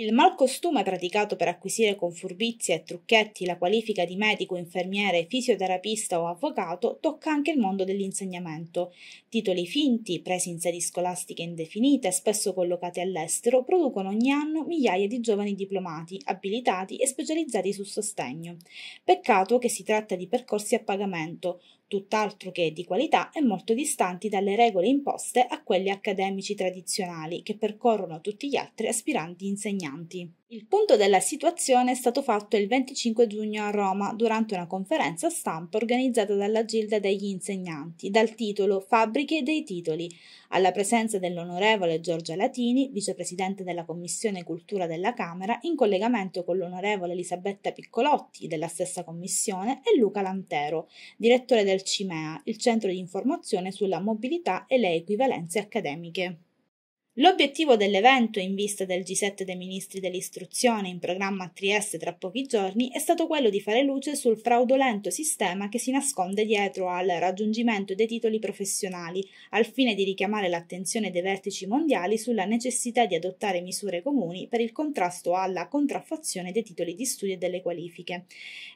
Il malcostume praticato per acquisire con furbizie e trucchetti la qualifica di medico, infermiere, fisioterapista o avvocato tocca anche il mondo dell'insegnamento. Titoli finti, presi in sedi scolastiche indefinite, spesso collocati all'estero, producono ogni anno migliaia di giovani diplomati, abilitati e specializzati sul sostegno. Peccato che si tratta di percorsi a pagamento, tutt'altro che di qualità e molto distanti dalle regole imposte a quelli accademici tradizionali che percorrono tutti gli altri aspiranti insegnanti negozianti. Il punto della situazione è stato fatto il 25 giugno a Roma durante una conferenza stampa organizzata dalla Gilda degli insegnanti dal titolo Fabbriche dei titoli, alla presenza dell'onorevole Giorgia Latini, vicepresidente della Commissione Cultura della Camera, in collegamento con l'onorevole Elisabetta Piccolotti della stessa commissione e Luca Lantero, direttore del CIMEA, il centro di informazione sulla mobilità e le equivalenze accademiche. L'obiettivo dell'evento in vista del G7 dei ministri dell'istruzione in programma a Trieste tra pochi giorni è stato quello di fare luce sul fraudolento sistema che si nasconde dietro al raggiungimento dei titoli professionali, al fine di richiamare l'attenzione dei vertici mondiali sulla necessità di adottare misure comuni per il contrasto alla contraffazione dei titoli di studio e delle qualifiche.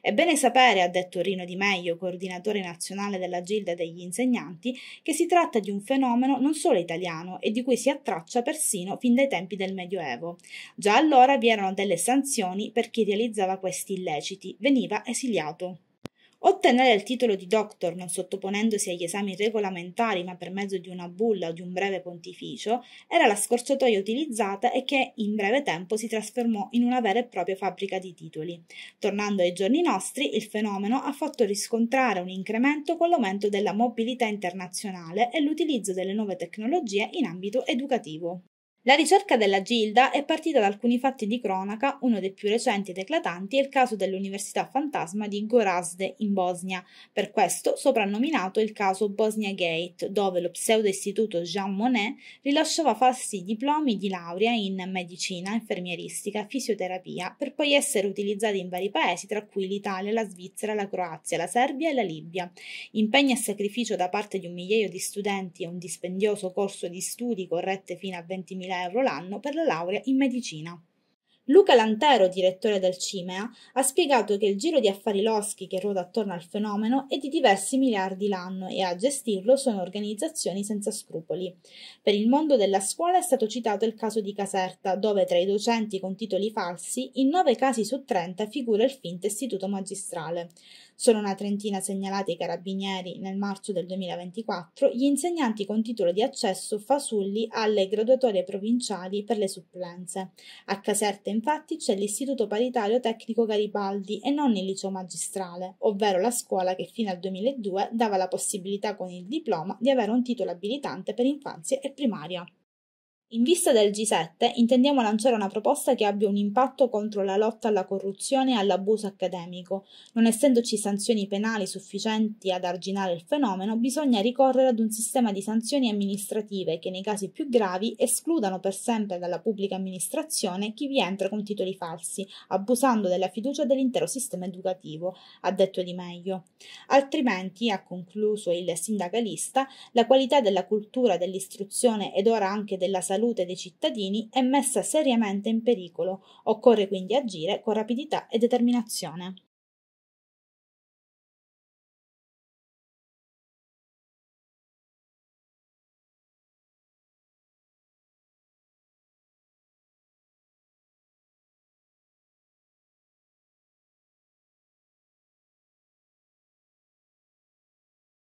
È bene sapere, ha detto Rino Di Meglio, coordinatore nazionale della Gilda degli insegnanti, che si tratta di un fenomeno non solo italiano e di cui si attraccia minaccia cioè persino fin dai tempi del Medioevo. Già allora vi erano delle sanzioni per chi realizzava questi illeciti, veniva esiliato. Ottenere il titolo di doctor non sottoponendosi agli esami regolamentari ma per mezzo di una bulla o di un breve pontificio era la scorciatoia utilizzata e che in breve tempo si trasformò in una vera e propria fabbrica di titoli. Tornando ai giorni nostri, il fenomeno ha fatto riscontrare un incremento con l'aumento della mobilità internazionale e l'utilizzo delle nuove tecnologie in ambito educativo. La ricerca della Gilda è partita da alcuni fatti di cronaca, uno dei più recenti ed eclatanti è il caso dell'Università Fantasma di Gorazde in Bosnia, per questo soprannominato il caso Bosnia Gate, dove lo pseudo-istituto Jean Monnet rilasciava falsi diplomi di laurea in medicina, infermieristica, fisioterapia, per poi essere utilizzati in vari paesi, tra cui l'Italia, la Svizzera, la Croazia, la Serbia e la Libia. Impegno e sacrificio da parte di un migliaio di studenti e un dispendioso corso di studi corrette fino a 20.000 euro l'anno per la laurea in medicina. Luca Lantero, direttore del CIMEA, ha spiegato che il giro di affari loschi che ruota attorno al fenomeno è di diversi miliardi l'anno e a gestirlo sono organizzazioni senza scrupoli. Per il mondo della scuola è stato citato il caso di Caserta, dove tra i docenti con titoli falsi, in 9 casi su 30 figura il finto istituto magistrale. Sono una trentina segnalati i carabinieri nel marzo del 2024 gli insegnanti con titolo di accesso fasulli alle graduatorie provinciali per le supplenze. A Caserta infatti c'è l'Istituto Paritario Tecnico Garibaldi e non il liceo magistrale, ovvero la scuola che fino al 2002 dava la possibilità con il diploma di avere un titolo abilitante per infanzia e primaria. In vista del G7 intendiamo lanciare una proposta che abbia un impatto contro la lotta alla corruzione e all'abuso accademico. Non essendoci sanzioni penali sufficienti ad arginare il fenomeno, bisogna ricorrere ad un sistema di sanzioni amministrative che nei casi più gravi escludano per sempre dalla pubblica amministrazione chi vi entra con titoli falsi, abusando della fiducia dell'intero sistema educativo, ha detto Di Meglio. Altrimenti, ha concluso il sindacalista, la qualità della cultura, dell'istruzione ed ora anche della salute salute dei cittadini è messa seriamente in pericolo, occorre quindi agire con rapidità e determinazione.